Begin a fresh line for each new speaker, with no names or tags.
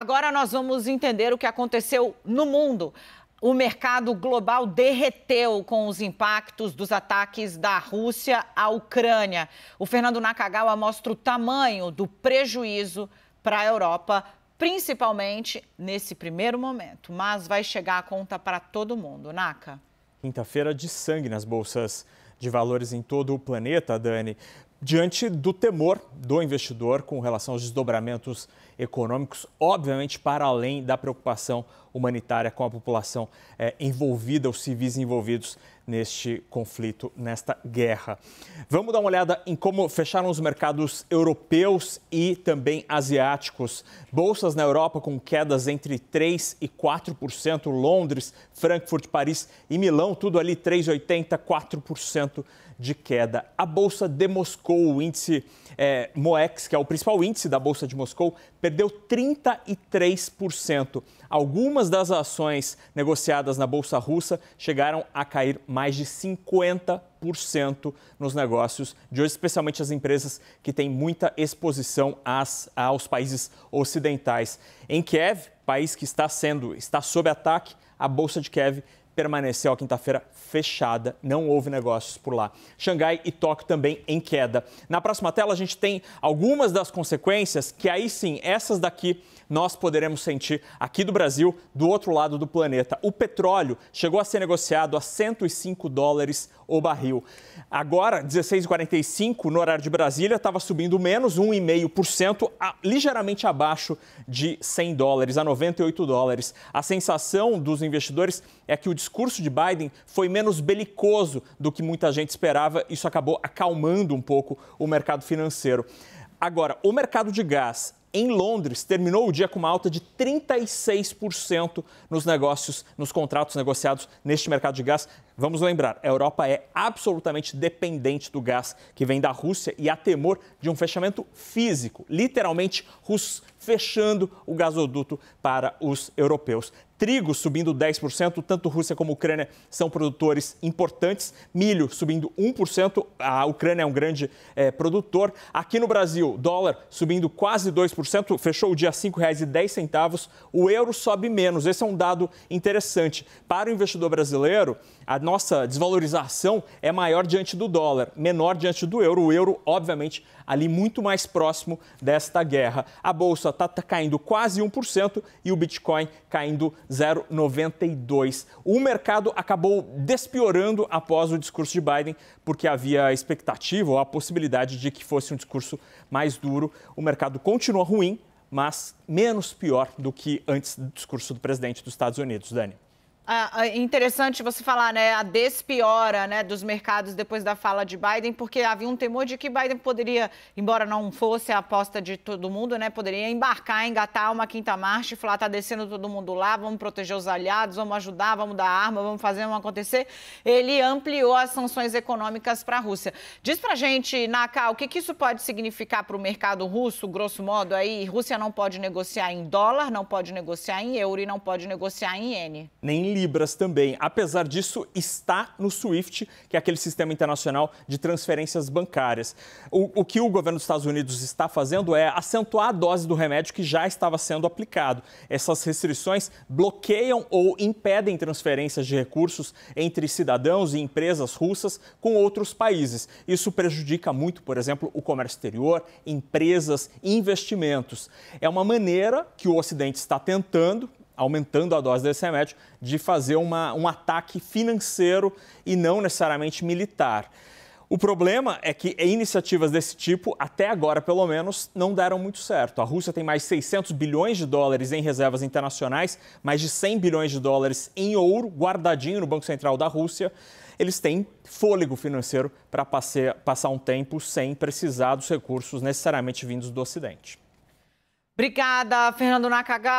Agora nós vamos entender o que aconteceu no mundo. O mercado global derreteu com os impactos dos ataques da Rússia à Ucrânia. O Fernando Nakagawa mostra o tamanho do prejuízo para a Europa, principalmente nesse primeiro momento. Mas vai chegar a conta para todo mundo. Naka.
Quinta-feira de sangue nas bolsas de valores em todo o planeta, Dani. Diante do temor do investidor com relação aos desdobramentos econômicos, obviamente para além da preocupação humanitária com a população é, envolvida, os civis envolvidos neste conflito, nesta guerra. Vamos dar uma olhada em como fecharam os mercados europeus e também asiáticos. Bolsas na Europa com quedas entre 3% e 4%, Londres, Frankfurt, Paris e Milão, tudo ali 3,80%, 4% de queda. A Bolsa de Moscou, o índice é, MOEX, que é o principal índice da Bolsa de Moscou, perdeu 33%. Algumas das ações negociadas na Bolsa Russa chegaram a cair mais mais de 50% nos negócios de hoje, especialmente as empresas que têm muita exposição às, aos países ocidentais. Em Kiev, país que está sendo, está sob ataque, a Bolsa de Kiev permaneceu a quinta-feira fechada, não houve negócios por lá. Xangai e Tóquio também em queda. Na próxima tela a gente tem algumas das consequências que aí sim, essas daqui nós poderemos sentir aqui do Brasil, do outro lado do planeta. O petróleo chegou a ser negociado a 105 dólares o barril. Agora, 16,45 no horário de Brasília, estava subindo menos 1,5%, ligeiramente abaixo de 100 dólares, a 98 dólares. A sensação dos investidores é que o discurso de Biden foi menos belicoso do que muita gente esperava. Isso acabou acalmando um pouco o mercado financeiro. Agora, o mercado de gás em Londres, terminou o dia com uma alta de 36% nos negócios, nos contratos negociados neste mercado de gás. Vamos lembrar, a Europa é absolutamente dependente do gás que vem da Rússia e há temor de um fechamento físico, literalmente russos fechando o gasoduto para os europeus. Trigo subindo 10%, tanto Rússia como Ucrânia são produtores importantes. Milho subindo 1%, a Ucrânia é um grande é, produtor. Aqui no Brasil, dólar subindo quase 2%, fechou o dia R$ 5,10. O euro sobe menos. Esse é um dado interessante. Para o investidor brasileiro, a nossa desvalorização é maior diante do dólar, menor diante do euro. O euro, obviamente, ali muito mais próximo desta guerra. A bolsa está tá caindo quase 1% e o Bitcoin caindo 0,92%. O mercado acabou despiorando após o discurso de Biden, porque havia a expectativa ou a possibilidade de que fosse um discurso mais duro. O mercado continua ruim, mas menos pior do que antes do discurso do presidente dos Estados Unidos, Dani.
Ah, ah, é interessante você falar, né, a despiora, né, dos mercados depois da fala de Biden, porque havia um temor de que Biden poderia, embora não fosse a aposta de todo mundo, né, poderia embarcar, engatar uma quinta marcha e falar, tá descendo todo mundo lá, vamos proteger os aliados, vamos ajudar, vamos dar arma, vamos fazer, vamos acontecer. Ele ampliou as sanções econômicas para a Rússia. Diz pra gente, Naka, o que, que isso pode significar para o mercado russo, grosso modo aí? Rússia não pode negociar em dólar, não pode negociar em euro e não pode negociar em iene.
Nem libras também. Apesar disso, está no SWIFT, que é aquele sistema internacional de transferências bancárias. O, o que o governo dos Estados Unidos está fazendo é acentuar a dose do remédio que já estava sendo aplicado. Essas restrições bloqueiam ou impedem transferências de recursos entre cidadãos e empresas russas com outros países. Isso prejudica muito, por exemplo, o comércio exterior, empresas, investimentos. É uma maneira que o Ocidente está tentando aumentando a dose desse remédio, de fazer uma, um ataque financeiro e não necessariamente militar. O problema é que iniciativas desse tipo, até agora pelo menos, não deram muito certo. A Rússia tem mais 600 bilhões de dólares em reservas internacionais, mais de 100 bilhões de dólares em ouro guardadinho no Banco Central da Rússia. Eles têm fôlego financeiro para passar um tempo sem precisar dos recursos necessariamente vindos do Ocidente.
Obrigada, Fernando Nakagawa.